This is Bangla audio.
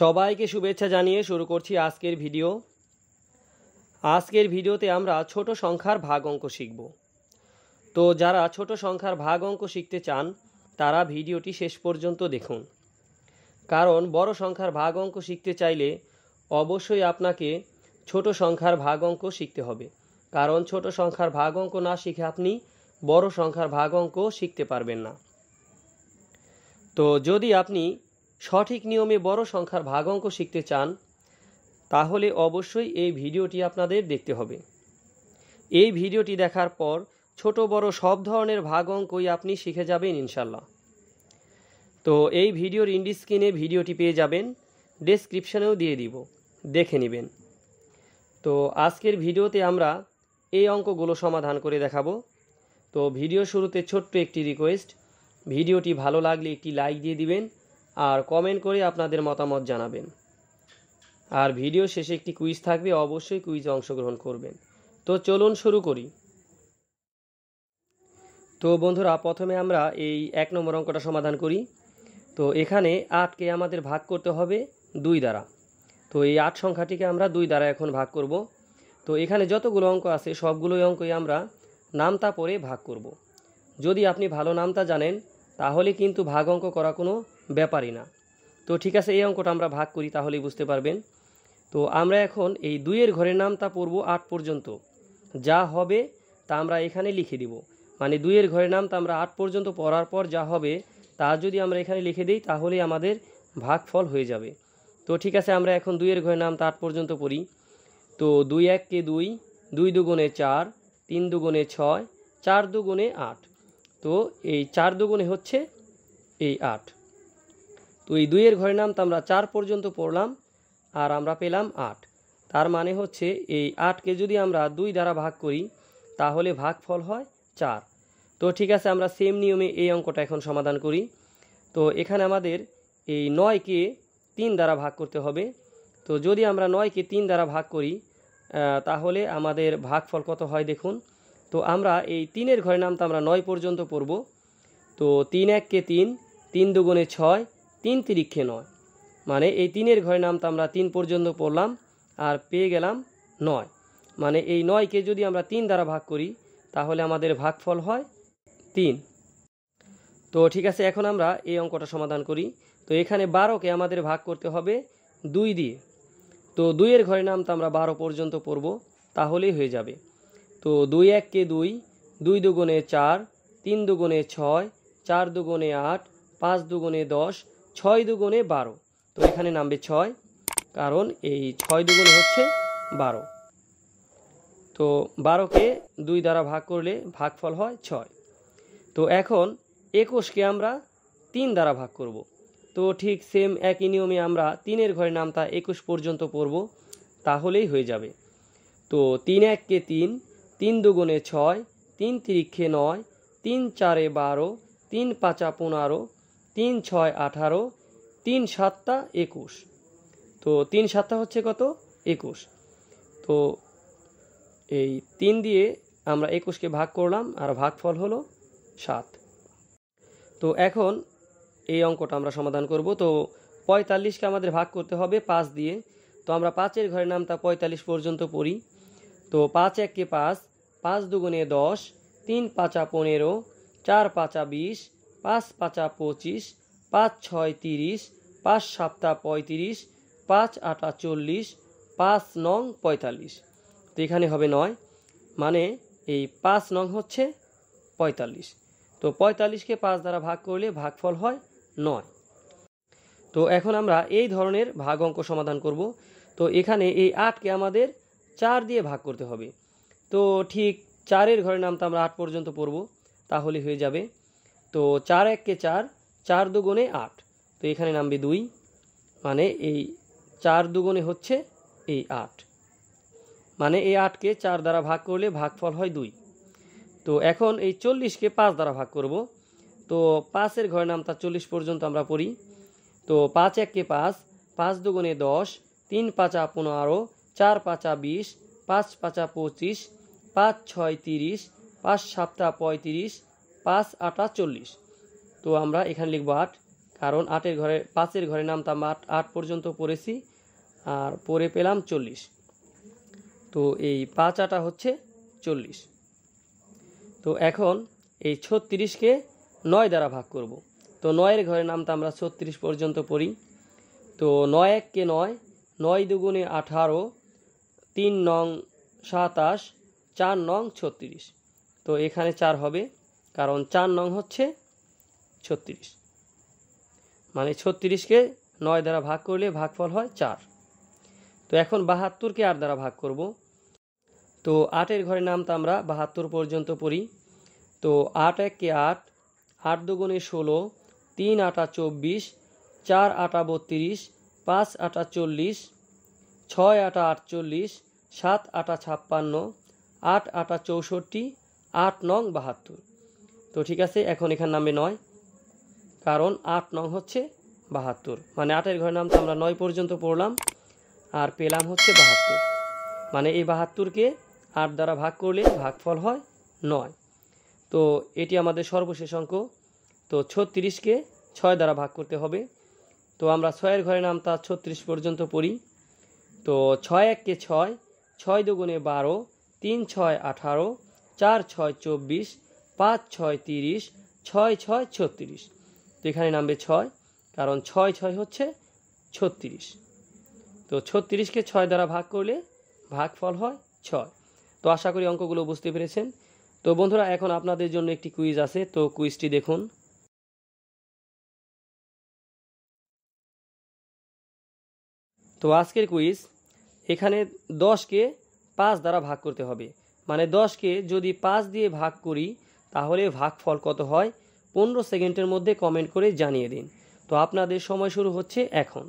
সবাইকে শুভেচ্ছা জানিয়ে শুরু করছি আজকের ভিডিও আজকের ভিডিওতে আমরা ছোট সংখ্যার ভাগ অঙ্ক শিখব তো যারা ছোট সংখ্যার ভাগ অঙ্ক শিখতে চান তারা ভিডিওটি শেষ পর্যন্ত দেখুন কারণ বড় সংখ্যার ভাগ অঙ্ক শিখতে চাইলে অবশ্যই আপনাকে ছোট সংখ্যার ভাগ অঙ্ক শিখতে হবে কারণ ছোট সংখ্যার ভাগ অঙ্ক না শিখে আপনি বড় সংখ্যার ভাগ অঙ্ক শিখতে পারবেন না তো যদি আপনি সঠিক নিয়মে বড় সংখ্যার ভাগ অঙ্ক শিখতে চান তাহলে অবশ্যই এই ভিডিওটি আপনাদের দেখতে হবে এই ভিডিওটি দেখার পর ছোট বড় সব ধরনের ভাগ অঙ্কই আপনি শিখে যাবেন ইনশাল্লাহ তো এই ভিডিওর ইন্ডিস্ক্রিনে ভিডিওটি পেয়ে যাবেন ডেসক্রিপশানেও দিয়ে দিব দেখে নেবেন তো আজকের ভিডিওতে আমরা এই অঙ্কগুলো সমাধান করে দেখাবো তো ভিডিও শুরুতে ছোট্ট একটি রিকোয়েস্ট ভিডিওটি ভালো লাগলে একটি লাইক দিয়ে দিবেন আর কমেন্ট করে আপনাদের মতামত জানাবেন আর ভিডিও শেষে একটি কুইজ থাকবে অবশ্যই কুইজে অংশগ্রহণ করবেন তো চলুন শুরু করি তো বন্ধুরা প্রথমে আমরা এই এক নম্বর অঙ্কটা সমাধান করি তো এখানে আটকে আমাদের ভাগ করতে হবে দুই দ্বারা তো এই আট সংখ্যাটিকে আমরা দুই দ্বারা এখন ভাগ করব তো এখানে যতগুলো অঙ্ক আছে সবগুলোই অঙ্কই আমরা নামতা পরে ভাগ করব যদি আপনি ভালো নামতা জানেন তাহলে কিন্তু ভাগ অঙ্ক করা কোনো ব্যাপারই না তো ঠিক আছে এই অঙ্কটা আমরা ভাগ করি তাহলেই বুঝতে পারবেন তো আমরা এখন এই দুইয়ের ঘরের তা পড়ব আট পর্যন্ত যা হবে তা আমরা এখানে লিখে দিব মানে দুইয়ের ঘরের তা আমরা আট পর্যন্ত পড়ার পর যা হবে তা যদি আমরা এখানে লিখে দিই তাহলেই আমাদের ভাগফল হয়ে যাবে তো ঠিক আছে আমরা এখন দুইয়ের ঘরের তা আট পর্যন্ত পড়ি তো দুই এককে দুই দুই দুগুণে চার তিন দুগুণে ছয় চার দুগুণে আট তো এই চার দুগুণে হচ্ছে এই আট তো এই দুইয়ের ঘরে তো আমরা চার পর্যন্ত পড়লাম আর আমরা পেলাম আট তার মানে হচ্ছে এই আটকে যদি আমরা দুই দ্বারা ভাগ করি তাহলে ভাগফল হয় চার তো ঠিক আছে আমরা সেম নিয়মে এই অঙ্কটা এখন সমাধান করি তো এখানে আমাদের এই নয়কে তিন দ্বারা ভাগ করতে হবে তো যদি আমরা নয়কে তিন দ্বারা ভাগ করি তাহলে আমাদের ভাগফল কত হয় দেখুন তো আমরা এই তিনের ঘরে তো আমরা নয় পর্যন্ত পড়ব তো তিন এককে তিন তিন দুগুণে ছয় তিন তিরিক্ষে নয় মানে এই তিনের ঘরে নামতে আমরা তিন পর্যন্ত পড়লাম আর পেয়ে গেলাম নয় মানে এই নয়কে যদি আমরা তিন দ্বারা ভাগ করি তাহলে আমাদের ভাগফল হয় তিন তো ঠিক আছে এখন আমরা এই অঙ্কটা সমাধান করি তো এখানে বারোকে আমাদের ভাগ করতে হবে দুই দিয়ে তো দুইয়ের ঘরে নামতে আমরা বারো পর্যন্ত পড়ব তাহলেই হয়ে যাবে তো দুই এককে দুই দুই দুগুণে চার তিন দুগুণে ছয় চার দুগুণে আট পাঁচ দুগুণে দশ ছয় দুগুণে বারো তো এখানে নামবে ছয় কারণ এই ছয় দুগুণে হচ্ছে বারো তো বারোকে দুই দ্বারা ভাগ করলে ভাগফল হয় ছয় তো এখন একুশকে আমরা তিন দ্বারা ভাগ করব তো ঠিক সেম একই নিয়মে আমরা তিনের ঘরে নামতা একুশ পর্যন্ত পড়ব তাহলেই হয়ে যাবে তো তিন এককে তিন তিন দুগুণে ছয় তিন তিরিক্ষে নয় তিন চারে বারো তিন পাঁচা পনেরো তিন ছয় আঠারো তিন সাতটা একুশ তো তিন সাতটা হচ্ছে কত একুশ তো এই তিন দিয়ে আমরা একুশকে ভাগ করলাম আর ভাগফল হলো সাত তো এখন এই অঙ্কটা আমরা সমাধান করব তো পঁয়তাল্লিশকে আমাদের ভাগ করতে হবে পাঁচ দিয়ে তো আমরা পাঁচের ঘরের নামতা পঁয়তাল্লিশ পর্যন্ত পড়ি তো পাঁচ এককে পাঁচ পাঁচ দুগুণে দশ তিন পাঁচা পনেরো চার পাঁচা বিশ পাঁচ পাঁচা পঁচিশ পাঁচ ছয় তিরিশ পাঁচ সাতটা পঁয়ত্রিশ পাঁচ আটা চল্লিশ পাঁচ নং পঁয়তাল্লিশ তো এখানে হবে নয় মানে এই পাঁচ নং হচ্ছে পঁয়তাল্লিশ তো পঁয়তাল্লিশকে পাঁচ দ্বারা ভাগ করলে ভাগফল হয় নয় তো এখন আমরা এই ধরনের ভাগ অঙ্ক সমাধান করব তো এখানে এই আটকে আমাদের চার দিয়ে ভাগ করতে হবে তো ঠিক চারের ঘরে নামতে আমরা আট পর্যন্ত পড়ব তাহলে হয়ে যাবে তো চার এককে চার চার দুগুণে আট তো এখানে নামবে দুই মানে এই চার দুগুণে হচ্ছে এই আট মানে এই আটকে চার দ্বারা ভাগ করলে ভাগফল হয় দুই তো এখন এই চল্লিশকে পাঁচ দ্বারা ভাগ করব তো পাঁচের ঘরের তার চল্লিশ পর্যন্ত আমরা পড়ি তো পাঁচ এককে পাঁচ পাঁচ দুগুণে দশ তিন পাঁচা পনেরো চার পাঁচা বিশ পাঁচ পাঁচা পঁচিশ পাঁচ ছয় তিরিশ পাঁচ সাতটা পঁয়ত্রিশ পাঁচ আটা চল্লিশ তো আমরা এখানে লিখব আট কারণ আটের ঘরে পাঁচের ঘরে নামতাম আট আট পর্যন্ত পড়েছি আর পরে পেলাম চল্লিশ তো এই পাঁচ আটা হচ্ছে চল্লিশ তো এখন এই ছত্রিশকে নয় দ্বারা ভাগ করব। তো নয়ের ঘরে নামতে আমরা ছত্রিশ পর্যন্ত পড়ি তো নয় এককে নয় নয় দুগুণে আঠারো তিন নং সাতাশ চার নং ছত্রিশ তো এখানে চার হবে কারণ চার নং হচ্ছে ছত্রিশ মানে ছত্রিশকে নয় দ্বারা ভাগ করলে ভাগফল হয় চার তো এখন বাহাত্তরকে আট দ্বারা ভাগ করব তো আটের ঘরে তো আমরা বাহাত্তর পর্যন্ত পড়ি তো আট এককে আট আট দুগুণে ষোলো তিন আটা চব্বিশ চার আটা বত্রিশ পাঁচ আটা চল্লিশ ছয় আটা আটচল্লিশ সাত আটা ছাপ্পান্ন আট আটা চৌষট্টি আট নং বাহাত্তর তো ঠিক আছে এখন এখানে নামবে নয় কারণ আট নং হচ্ছে বাহাত্তর মানে আটের ঘরের নাম তো আমরা নয় পর্যন্ত পড়লাম আর পেলাম হচ্ছে বাহাত্তর মানে এই বাহাত্তরকে আট দ্বারা ভাগ করলে ভাগফল হয় নয় তো এটি আমাদের সর্বশেষ অঙ্ক তো ছত্রিশকে ছয় দ্বারা ভাগ করতে হবে তো আমরা ছয়ের ঘরে তা ছত্রিশ পর্যন্ত পড়ি তো ছয় এককে ছয় ছয় দুগুণে বারো তিন ছয় আঠারো চার ছয় চব্বিশ পাঁচ ছয় তিরিশ ছয় ছয় ছত্রিশ তো এখানে নামবে ছয় কারণ ছয় ছয় হচ্ছে ছত্রিশ তো ছত্রিশকে ছয় দ্বারা ভাগ করলে ভাগফল হয় ছয় তো আশা করি অঙ্কগুলো বুঝতে পেরেছেন তো বন্ধুরা এখন আপনাদের জন্য একটি কুইজ আছে তো কুইজটি দেখুন তো আজকের কুইজ এখানে দশকে পাঁচ দ্বারা ভাগ করতে হবে মানে দশকে যদি পাঁচ দিয়ে ভাগ করি তাহলে ভাগফল কত হয় পনেরো সেকেন্ডের মধ্যে কমেন্ট করে জানিয়ে দিন তো আপনাদের সময় শুরু হচ্ছে এখন